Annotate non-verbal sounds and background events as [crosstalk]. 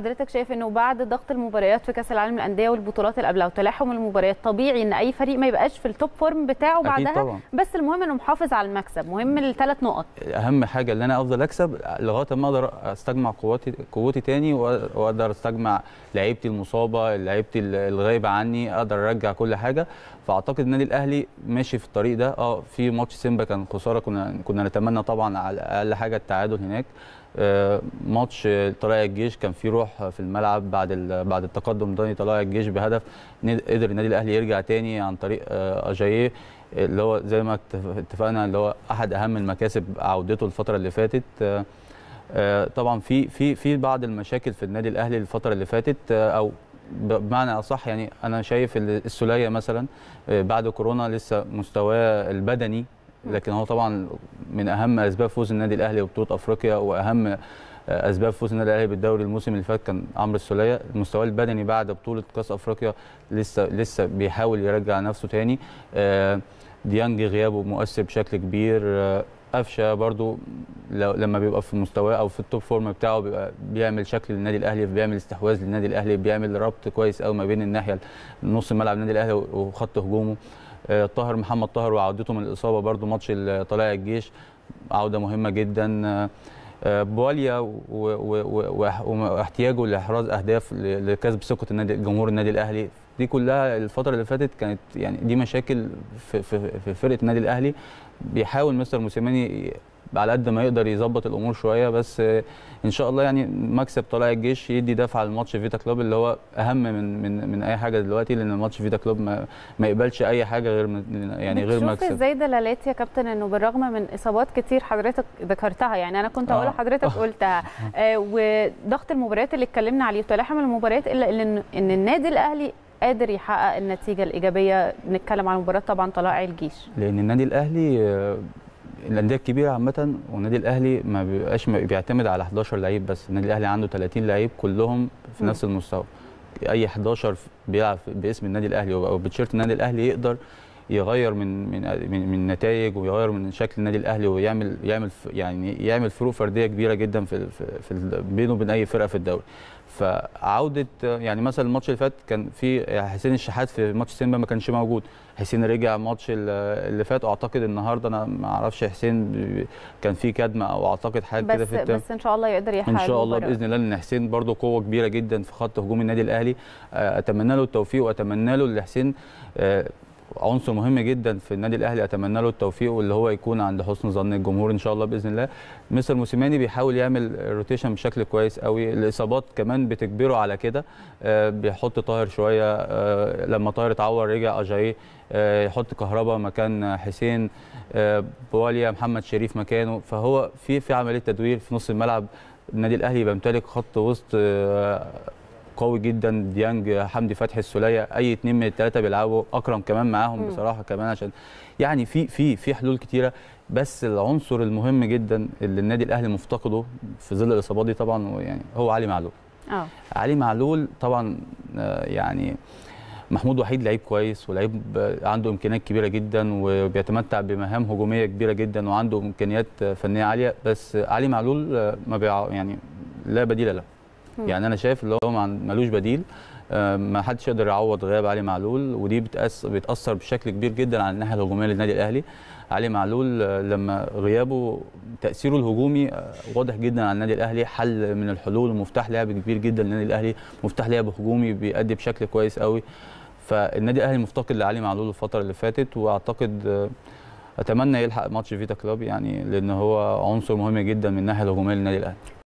حضرتك شايف انه بعد ضغط المباريات في كاس العالم الانديه والبطولات اللي قبلها وتلاحم المباريات طبيعي ان اي فريق ما يبقاش في التوب فورم بتاعه بعدها طبعا. بس المهم انه محافظ على المكسب مهم الثلاث نقط اهم حاجه ان انا افضل اكسب لغايه ما اقدر استجمع قوتي قوتي تاني واقدر استجمع لعيبتي المصابه لعيبتي الغايبه عني اقدر ارجع كل حاجه فاعتقد النادي الاهلي ماشي في الطريق ده اه في ماتش سيمبا كان خساره كنا كنا نتمنى طبعا على اقل حاجه التعادل هناك آه، ماتش طلائع الجيش كان في روح في الملعب بعد بعد التقدم داني طلائع الجيش بهدف قدر النادي الاهلي يرجع تاني عن طريق آه، اجاييه اللي هو زي ما اتفقنا اللي هو احد اهم المكاسب عودته الفتره اللي فاتت آه، طبعا في في في بعض المشاكل في النادي الاهلي الفتره اللي فاتت او بمعنى اصح يعني انا شايف السوليه مثلا بعد كورونا لسه مستواه البدني لكن هو طبعا من اهم اسباب فوز النادي الاهلي ببطوله افريقيا واهم آه، اسباب فوز النادي الاهلي بالدوري الموسم اللي فات كان عمرو السوليه المستوى البدني بعد بطوله كاس افريقيا لسه لسه بيحاول يرجع نفسه تاني آه، ديانج غيابه مؤثر بشكل كبير آه، قفشه برضو لما بيبقى في مستواه او في التوب فورم بتاعه بيبقى بيعمل شكل للنادي الاهلي بيعمل استحواذ للنادي الاهلي بيعمل ربط كويس قوي ما بين الناحيه نص ملعب النادي الاهلي وخط هجومه طاهر محمد طاهر وعودته من الاصابه برضو ماتش طلائع الجيش عوده مهمه جدا آه، بواليا واحتياجه لاحراز اهداف لكسب ثقه النادي جمهور النادي الاهلي دي كلها الفتره اللي فاتت كانت يعني دي مشاكل في, في, في فرقه النادي الاهلي بيحاول مستر موسيماني على قد ما يقدر يظبط الامور شويه بس ان شاء الله يعني مكسب طلع الجيش يدي دفع لماتش فيتا كلوب اللي هو اهم من من من اي حاجه دلوقتي لان ماتش فيتا كلوب ما, ما يقبلش اي حاجه غير يعني غير مكسب ازاي دلالات يا كابتن انه بالرغم من اصابات كتير حضرتك ذكرتها يعني انا كنت اقول آه. لحضرتك [laughs] قلتها آه وضغط المباريات اللي اتكلمنا عليه وتلاحم المباريات الا ان النادي الاهلي قادر يحقق النتيجه الايجابيه نتكلم عن مباراه طبعا طلائع الجيش لان النادي الاهلي آه، الانديه الكبيره عامه والنادي الاهلي ما بيبقاش بيعتمد على 11 لعيب بس النادي الاهلي عنده 30 لعيب كلهم في نفس المستوى اي 11 بيلعب باسم النادي الاهلي او بتشيرت النادي الاهلي يقدر يغير من من من, من نتائج ويغير من شكل النادي الاهلي ويعمل يعمل يعني يعمل فروق فرديه كبيره جدا في في بينه وبين اي فرقه في الدوري فعوده يعني مثلا الماتش اللي فات كان في حسين الشحات في ماتش سيمبا ما كانش موجود حسين رجع الماتش اللي فات واعتقد النهارده انا ما اعرفش حسين كان في كدمه او اعتقد حاجه كده في التم. بس ان شاء الله يقدر يحقق ان شاء الله باذن الله لان حسين برده قوه كبيره جدا في خط هجوم النادي الاهلي اتمنى له التوفيق واتمنى له لحسين آه، عنصر مهم جدا في النادي الاهلي اتمنى له التوفيق واللي هو يكون عند حسن ظن الجمهور ان شاء الله باذن الله مستر موسيماني بيحاول يعمل روتيشن بشكل كويس قوي الاصابات كمان بتجبره على كده آه، بيحط طاهر شويه آه، لما طاهر اتعور رجع اجاي آه، يحط كهربا مكان حسين بواليا محمد شريف مكانه فهو في في عمليه تدوير في نص الملعب النادي الاهلي بيمتلك خط وسط قوي جدا ديانج حمدي فتحي السليه اي اثنين من الثلاثه بيلعبوا اكرم كمان معاهم بصراحه كمان عشان يعني في في في حلول كتيره بس العنصر المهم جدا اللي النادي الاهلي مفتقده في ظل الاصابات دي طبعا يعني هو علي معلول اه علي معلول طبعا آه، يعني محمود وحيد لعيب كويس ولعيب عنده امكانيات كبيره جدا وبيتمتع بمهام هجوميه كبيره جدا وعنده امكانيات فنيه عاليه بس علي معلول آه، ما بيع يعني لا بديل له يعني انا شايف اللي هو ملوش بديل آه، ما حدش يقدر يعوض غياب علي معلول ودي بتاثر بشكل كبير جدا على الناحيه الهجوميه للنادي الاهلي علي معلول آه، لما غيابه تاثيره الهجومي آه، واضح جدا على النادي الاهلي حل من الحلول ومفتاح لعب كبير جدا للنادي الاهلي مفتاح لعب هجومي بيأدي بشكل كويس قوي فالنادي الاهلي مفتقد لعلي معلول الفتره اللي فاتت واعتقد اتمنى يلحق ماتش فيتا كلوب يعني لان هو عنصر مهم جدا من الناحيه الهجوميه للنادي الاهلي